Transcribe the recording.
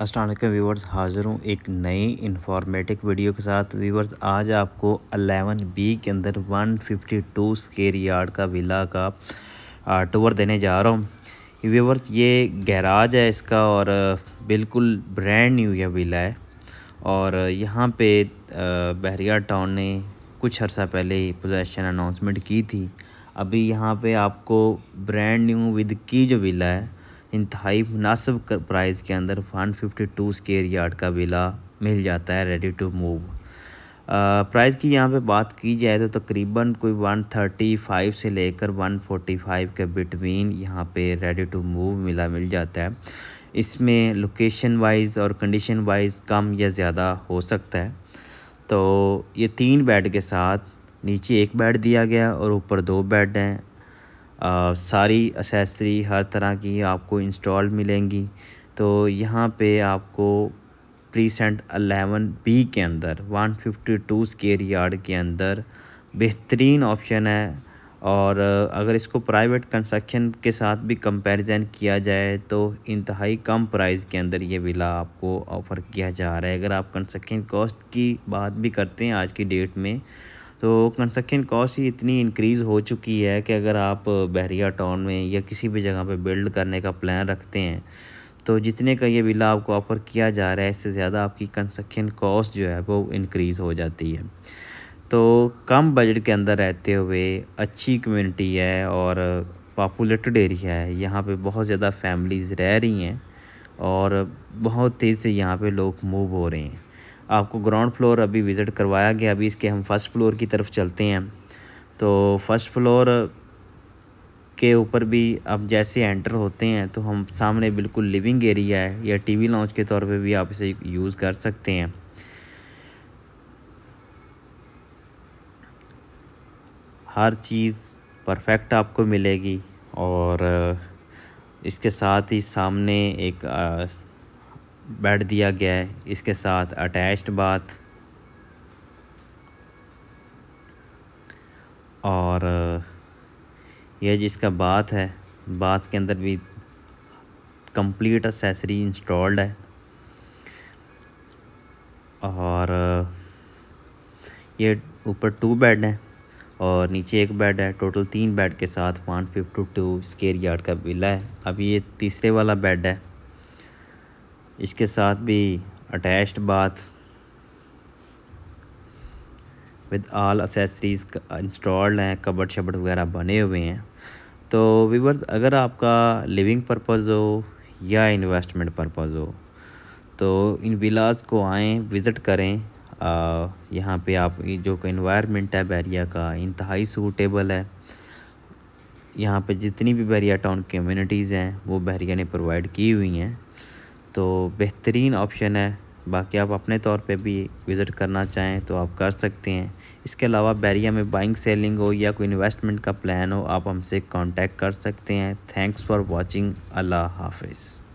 Aslam viewers हाज़िर हूँ एक नई इन्फॉर्मेटिव वीडियो के साथ व्यूवर्स आज आपको 11 बी के अंदर 152 स्केर यार्ड का विला का टूर देने जा रहा हूँ व्यूवर्स ये गैराज है इसका और बिल्कुल ब्रांड न्यू यह विला है और यहाँ पे बहरिया टाउन ने कुछ अर्सा पहले ही पोजेशन अनाउंसमेंट की थी अभी यहाँ पे आपको ब्रांड न्यू विद की जो विला है इंतहाई मुनासब प्राइस के अंदर one fifty two square yard का विला मिल जाता है रेडी टू मूव प्राइस की यहाँ पे बात की जाए तो तकरीबन कोई 135 से लेकर 145 के बिटवीन यहाँ पे रेडी टू मूव मिला मिल जाता है इसमें लोकेशन वाइज और कंडीशन वाइज कम या ज़्यादा हो सकता है तो ये तीन बेड के साथ नीचे एक बेड दिया गया और ऊपर दो बेड हैं सारी असेसरी हर तरह की आपको इंस्टॉल मिलेंगी तो यहाँ पे आपको प्रीसेंट अलेवन बी के अंदर 152 फिफ्टी टू स्केर यार्ड के अंदर बेहतरीन ऑप्शन है और अगर इसको प्राइवेट कंस्ट्रक्शन के साथ भी कंपैरिजन किया जाए तो इंतहाई कम प्राइस के अंदर ये विला आपको ऑफ़र किया जा रहा है अगर आप कंस्ट्रक्शन कॉस्ट की बात भी करते हैं आज की डेट में तो कंस्ट्रक्शन कॉस्ट ही इतनी इंक्रीज़ हो चुकी है कि अगर आप बहरिया टाउन में या किसी भी जगह पे बिल्ड करने का प्लान रखते हैं तो जितने का ये विला आपको ऑफर किया जा रहा है इससे ज़्यादा आपकी कंस्ट्रक्शन कॉस्ट जो है वो इनक्रीज़ हो जाती है तो कम बजट के अंदर रहते हुए अच्छी कम्यूनिटी है और पॉपुलेटेड एरिया है यहाँ पर बहुत ज़्यादा फैमिलीज़ रह रही हैं और बहुत तेज़ से यहाँ पे लोग मूव हो रहे हैं आपको ग्राउंड फ्लोर अभी विज़िट करवाया गया अभी इसके हम फर्स्ट फ्लोर की तरफ चलते हैं तो फर्स्ट फ्लोर के ऊपर भी अब जैसे एंटर होते हैं तो हम सामने बिल्कुल लिविंग एरिया है या टीवी लॉन्च के तौर पे भी आप इसे यूज़ कर सकते हैं हर चीज़ परफेक्ट आपको मिलेगी और इसके साथ ही सामने एक बेड दिया गया है इसके साथ अटैच्ड बाथ और यह जिसका बाथ है बाथ के अंदर भी कंप्लीट असेसरी इंस्टॉल्ड है और ये ऊपर टू बेड हैं और नीचे एक बेड है टोटल तीन बेड के साथ one fifty two square yard का विला है अब ये तीसरे वाला बेड है इसके साथ भी attached bath with all accessories installed हैं कबड़ शबड़ वगैरह बने हुए हैं तो वीवर्स अगर आपका लिविंग पर्पज़ हो या इन्वेस्टमेंट पर्पज़ हो तो इन विलाज को आएँ विज़िट करें यहाँ पे आप जो इन्वायरमेंट है बैरिया का इंतहाई सूटेबल है यहाँ पे जितनी भी बैरिया टाउन कम्युनिटीज़ हैं वो बैरिया ने प्रोवाइड की हुई हैं तो बेहतरीन ऑप्शन है बाकी आप अपने तौर पे भी विज़िट करना चाहें तो आप कर सकते हैं इसके अलावा बैरिया में बाइंग सेलिंग हो या कोई इन्वेस्टमेंट का प्लान हो आप हमसे कांटेक्ट कर सकते हैं थैंक्स फॉर वाचिंग अल्लाह हाफिज़